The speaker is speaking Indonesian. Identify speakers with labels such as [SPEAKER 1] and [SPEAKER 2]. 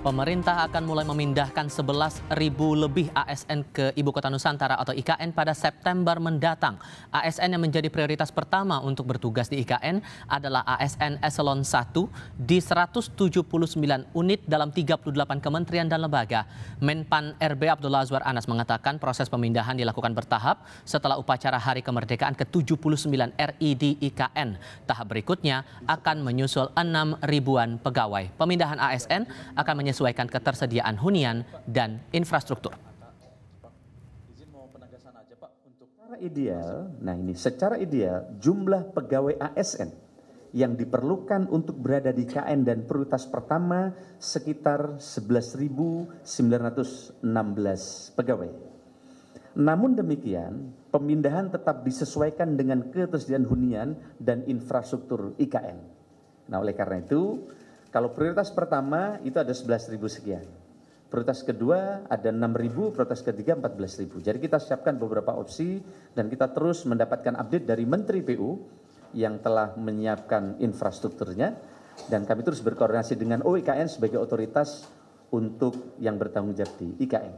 [SPEAKER 1] Pemerintah akan mulai memindahkan 11.000 lebih ASN ke Ibu Kota Nusantara atau IKN pada September mendatang. ASN yang menjadi prioritas pertama untuk bertugas di IKN adalah ASN Eselon 1 di 179 unit dalam 38 kementerian dan lembaga. Menpan RB Abdullah Azwar Anas mengatakan proses pemindahan dilakukan bertahap setelah upacara Hari Kemerdekaan ke-79 RI di IKN. Tahap berikutnya akan menyusul 6 ribuan pegawai. Pemindahan ASN akan menyebabkan menyesuaikan ketersediaan hunian dan infrastruktur.
[SPEAKER 2] Secara ideal, nah ini secara ideal jumlah pegawai ASN yang diperlukan untuk berada di KN dan prioritas pertama sekitar 11.916 pegawai. Namun demikian, pemindahan tetap disesuaikan dengan ketersediaan hunian dan infrastruktur IKN. Nah, oleh karena itu, kalau prioritas pertama itu ada ribu sekian. Prioritas kedua ada ribu, prioritas ketiga ribu. Jadi kita siapkan beberapa opsi dan kita terus mendapatkan update dari Menteri PU yang telah menyiapkan infrastrukturnya dan kami terus berkoordinasi dengan OIKN sebagai otoritas untuk yang bertanggung jawab di IKN.